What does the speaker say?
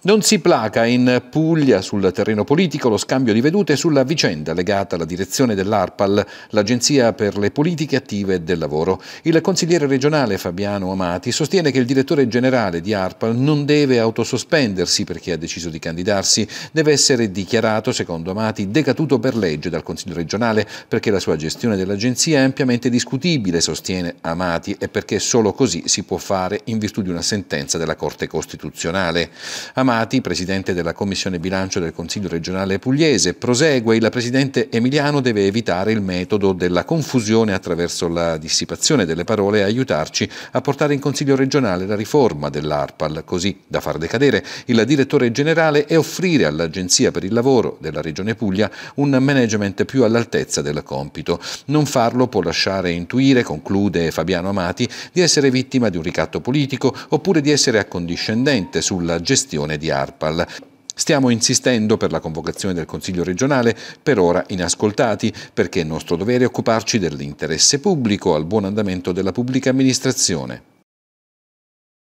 Non si placa in Puglia sul terreno politico lo scambio di vedute sulla vicenda legata alla direzione dell'ARPAL, l'Agenzia per le politiche attive del lavoro. Il consigliere regionale Fabiano Amati sostiene che il direttore generale di ARPAL non deve autosospendersi perché ha deciso di candidarsi, deve essere dichiarato, secondo Amati, decaduto per legge dal Consiglio regionale perché la sua gestione dell'Agenzia è ampiamente discutibile, sostiene Amati, e perché solo così si può fare in virtù di una sentenza della Corte Costituzionale. Amati Amati, presidente della Commissione Bilancio del Consiglio regionale pugliese, prosegue il presidente Emiliano deve evitare il metodo della confusione attraverso la dissipazione delle parole e aiutarci a portare in Consiglio regionale la riforma dell'ARPAL, così da far decadere il direttore generale e offrire all'Agenzia per il Lavoro della Regione Puglia un management più all'altezza del compito. Non farlo può lasciare intuire, conclude Fabiano Amati, di essere vittima di un ricatto politico oppure di essere accondiscendente sulla gestione di ARPAL. Stiamo insistendo per la convocazione del Consiglio regionale, per ora inascoltati, perché è nostro dovere occuparci dell'interesse pubblico al buon andamento della pubblica amministrazione.